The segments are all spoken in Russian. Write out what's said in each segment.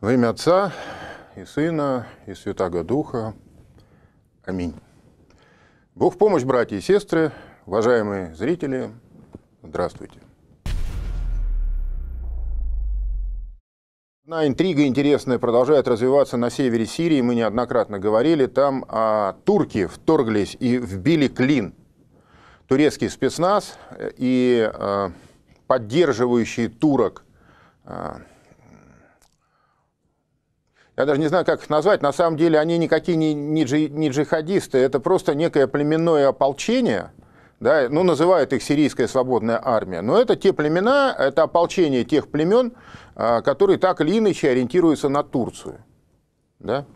Во имя Отца и Сына и Святаго Духа. Аминь. Бог в помощь, братья и сестры, уважаемые зрители, здравствуйте. Одна интрига интересная продолжает развиваться на севере Сирии. Мы неоднократно говорили, там а, турки вторглись и вбили клин. Турецкий спецназ и а, э, поддерживающие турок а, я даже не знаю, как их назвать, на самом деле они никакие не, не, джи, не джихадисты, это просто некое племенное ополчение, да, ну, называют их сирийская свободная армия, но это те племена, это ополчение тех племен, а, которые так или иначе ориентируются на Турцию. Да?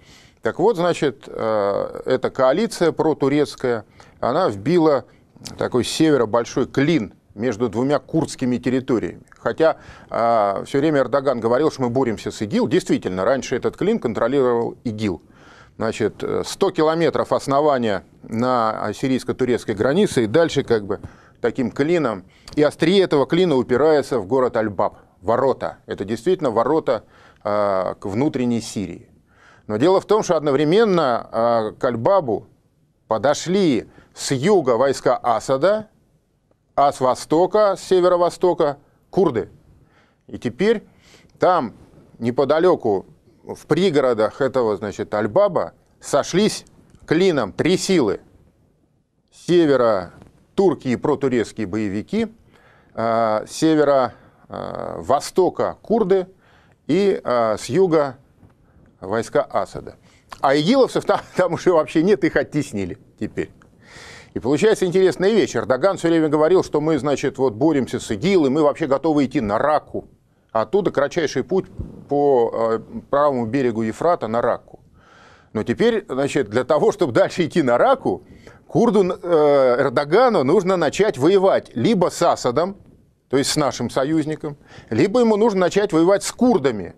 Так вот, значит, а, эта коалиция протурецкая, она вбила такой с севера большой клин между двумя курдскими территориями. Хотя э, а, все время Эрдоган говорил, что мы боремся с ИГИЛ. Действительно, раньше этот клин контролировал ИГИЛ. Значит, 100 э, километров основания на сирийско-турецкой границе, и дальше как бы таким клином. И острие этого клина упирается в город Аль-Баб, ворота. Это действительно ворота э, к внутренней Сирии. Но дело в том, что одновременно э, к Аль-Бабу подошли с юга войска Асада, а с востока, с северо-востока – курды. И теперь там неподалеку, в пригородах этого, значит, Альбаба, сошлись клином три силы. С севера – турки и протурецкие боевики, а, с севера а, – востока – курды, и а, с юга – войска Асада. А игиловцев там, там уже вообще нет, их оттеснили теперь. И получается интересная вещь. Эрдоган все время говорил, что мы, значит, вот боремся с ИГИЛ, и мы вообще готовы идти на Раку. А оттуда кратчайший путь по э, правому берегу Ефрата на Раку. Но теперь, значит, для того, чтобы дальше идти на Раку, курду э, Эрдогану нужно начать воевать либо с Асадом, то есть с нашим союзником, либо ему нужно начать воевать с курдами,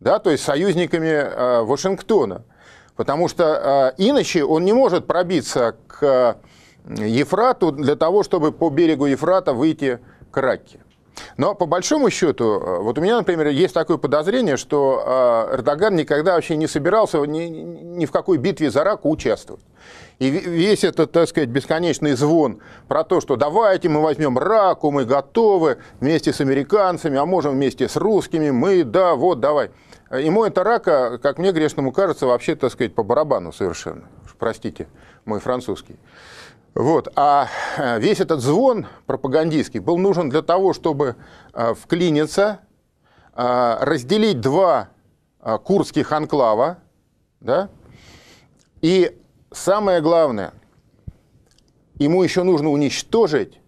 да, то есть союзниками э, Вашингтона. Потому что э, иначе он не может пробиться к э, Ефрату для того, чтобы по берегу Ефрата выйти к Раке. Но по большому счету, э, вот у меня, например, есть такое подозрение, что Эрдоган никогда вообще не собирался ни, ни в какой битве за Раку участвовать. И весь этот, так сказать, бесконечный звон про то, что давайте мы возьмем Раку, мы готовы вместе с американцами, а можем вместе с русскими, мы, да, вот, давай – Ему эта рака, как мне грешному кажется, вообще, так сказать, по барабану совершенно. Простите, мой французский. Вот. А э, весь этот звон пропагандистский был нужен для того, чтобы э, вклиниться, э, разделить два курдских анклава, да? и самое главное, ему еще нужно уничтожить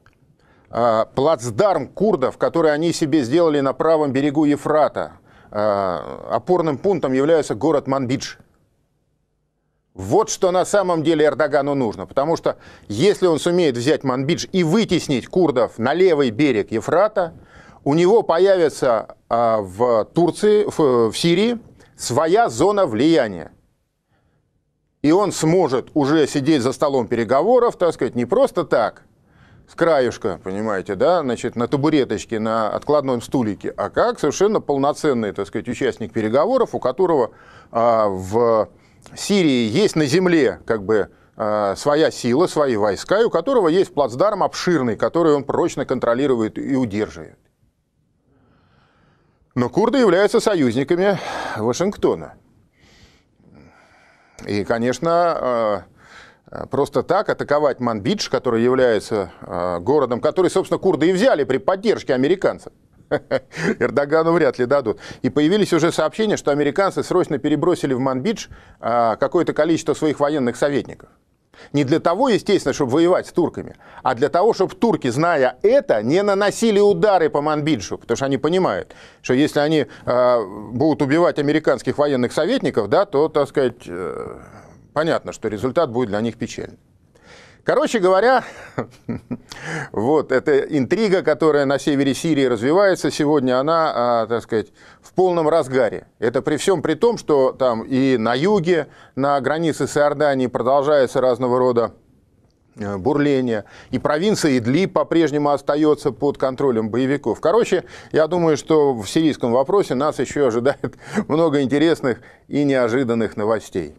плацдарм курдов, который они себе сделали на правом берегу Ефрата – Э, опорным пунктом является город Манбидж. Вот что на самом деле Эрдогану нужно, потому что если он сумеет взять Манбидж и вытеснить курдов на левый берег Ефрата, у него появится э, в Турции, в Сирии своя зона влияния. И он сможет уже сидеть за столом переговоров, так сказать, не просто так, с краешка, понимаете, да, значит, на табуреточке, на откладном стулике, а как совершенно полноценный, так сказать, участник переговоров, у которого а, в Сирии есть на земле, как бы, а, своя сила, свои войска, и у которого есть плацдарм обширный, который он прочно контролирует и удерживает. Но курды являются союзниками Вашингтона. И, конечно, а, Э, просто так атаковать Манбидж, который является э, городом, который, собственно, курды и взяли при поддержке американцев. Эрдогану вряд ли дадут. И появились уже сообщения, что американцы срочно перебросили в Манбидж э, какое-то количество своих военных советников. Не для того, естественно, чтобы воевать с турками, а для того, чтобы турки, зная это, не наносили удары по Манбиджу, потому что они понимают, что если они э, будут убивать американских военных советников, да, то, так сказать, э, понятно, что результат будет для них печальный. Короче говоря, вот эта интрига, которая на севере Сирии развивается сегодня, она, а, так сказать, в полном разгаре. Это при всем при том, что там и на юге, на границе с Иорданией продолжается разного рода э, бурления. И провинция Идли по-прежнему остается под контролем боевиков. Короче, я думаю, что в сирийском вопросе нас еще ожидает много интересных и неожиданных новостей.